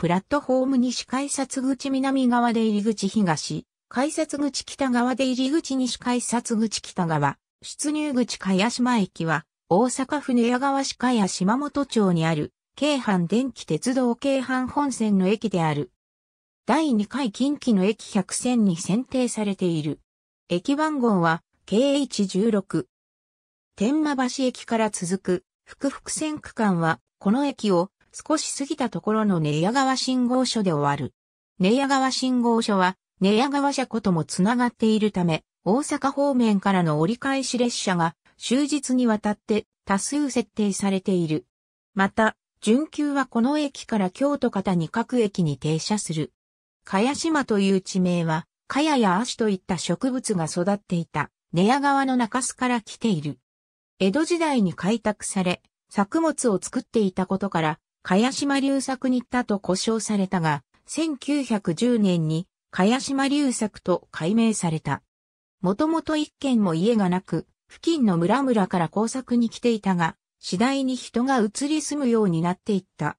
プラットフォーム西改札口南側で入り口東、改札口北側で入り口西改札口北側、出入口茅島駅は、大阪府寝屋川市茅島本町にある、京阪電気鉄道京阪本線の駅である。第2回近畿の駅100選に選定されている。駅番号は KH16。天満橋駅から続く、福福線区間は、この駅を少し過ぎたところの寝屋川信号所で終わる。寝屋川信号所は、寝屋川車庫ともつながっているため、大阪方面からの折り返し列車が終日にわたって多数設定されている。また、準急はこの駅から京都方に各駅に停車する。茅島という地名は、茅や葦といった植物が育っていた、寝屋川の中洲から来ている。江戸時代に開拓され、作物を作っていたことから、茅島隆作に行ったと呼称されたが、1910年に茅島隆作と改名された。もともと一軒も家がなく、付近の村々から工作に来ていたが、次第に人が移り住むようになっていった。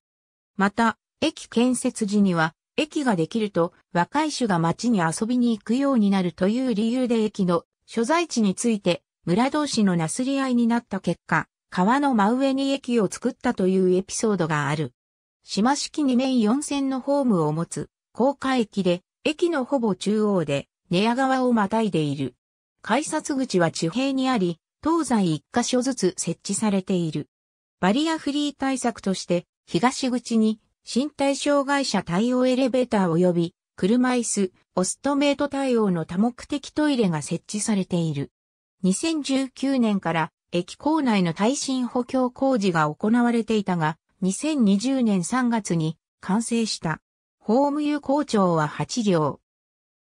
また、駅建設時には、駅ができると若い種が町に遊びに行くようになるという理由で駅の所在地について村同士のなすり合いになった結果、川の真上に駅を作ったというエピソードがある。島式2面4線のホームを持つ、高架駅で、駅のほぼ中央で、寝屋川をまたいでいる。改札口は地平にあり、東西一箇所ずつ設置されている。バリアフリー対策として、東口に、身体障害者対応エレベーター及び、車椅子、オストメイト対応の多目的トイレが設置されている。2019年から駅構内の耐震補強工事が行われていたが、2020年3月に完成した。ホーム有効長は8両。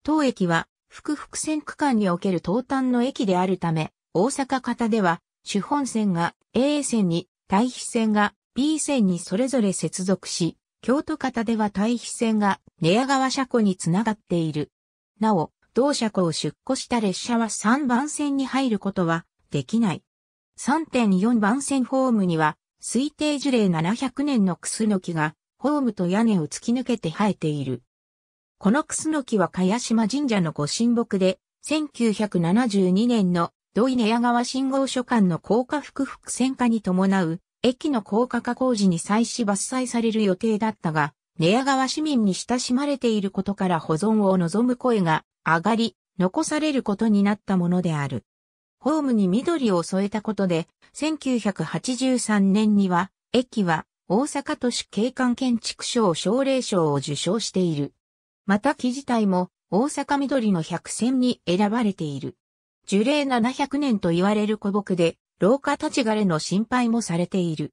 当駅は、副福線区間における東端の駅であるため、大阪方では、主本線が A 線に、対比線が B 線にそれぞれ接続し、京都方では対比線が寝屋川車庫につながっている。なお、同車庫を出庫した列車は3番線に入ることはできない。3.4番線ホームには、推定樹齢700年のクスノキが、ホームと屋根を突き抜けて生えている。このクスノキは茅島神社のご神木で、1972年の土井根屋川信号所館の高架復復線化に伴う、駅の高架化工事に際し伐採される予定だったが、根屋川市民に親しまれていることから保存を望む声が上がり、残されることになったものである。ホームに緑を添えたことで、1983年には、駅は大阪都市景観建築賞奨励賞を受賞している。また木自体も大阪緑の百選に選ばれている。樹齢700年と言われる古木で、老化立ち枯れの心配もされている。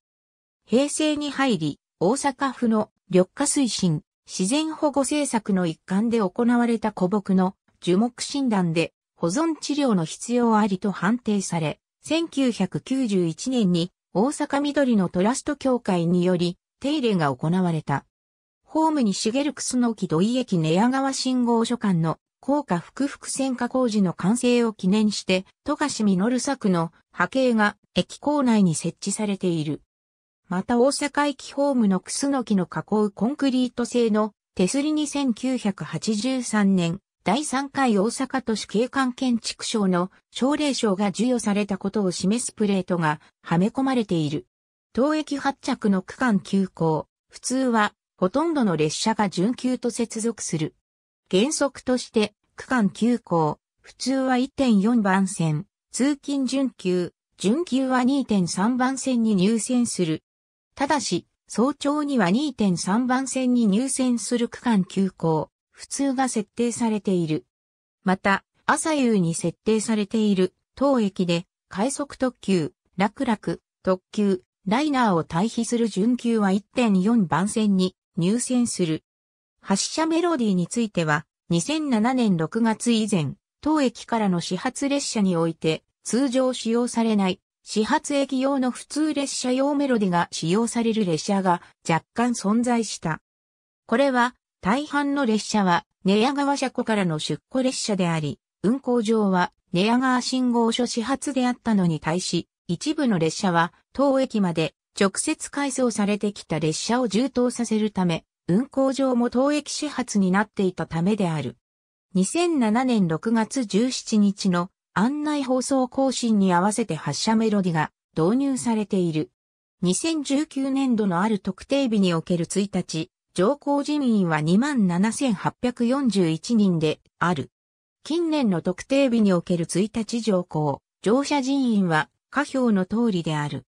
平成に入り、大阪府の緑化推進、自然保護政策の一環で行われた古木の樹木診断で保存治療の必要ありと判定され、1991年に大阪緑のトラスト協会により手入れが行われた。ホームに茂るクスノキ土井駅寝屋川信号所間の高架複々線化工事の完成を記念して、富樫実作の波形が駅構内に設置されている。また大阪駅ホームのクスノキの囲うコンクリート製の手すりに1983年第3回大阪都市景観建築賞の奨励賞が授与されたことを示すプレートがはめ込まれている。東駅発着の区間急行、普通はほとんどの列車が準急と接続する。原則として区間急行、普通は1.4番線、通勤準急、準急は2.3番線に入線する。ただし、早朝には2.3番線に入線する区間急行、普通が設定されている。また、朝夕に設定されている当駅で快速特急、楽楽、特急、ライナーを対比する準急は1.4番線に入線する。発車メロディーについては、2007年6月以前、当駅からの始発列車において、通常使用されない始発駅用の普通列車用メロディが使用される列車が若干存在した。これは大半の列車は、寝屋川車庫からの出庫列車であり、運行上は、寝屋川信号所始発であったのに対し、一部の列車は、当駅まで直接改装されてきた列車を充当させるため、運行上も当駅始発になっていたためである。2007年6月17日の案内放送更新に合わせて発車メロディが導入されている。2019年度のある特定日における1日、上皇人員は27,841人である。近年の特定日における1日上皇、乗車人員は下表の通りである。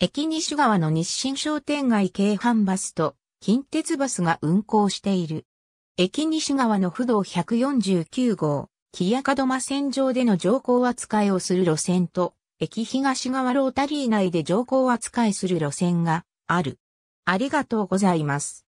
駅西側の日清商店街京阪バスと近鉄バスが運行している。駅西側の不動149号、木屋門間線上での乗降扱いをする路線と、駅東側ロータリー内で乗降扱いする路線がある。ありがとうございます。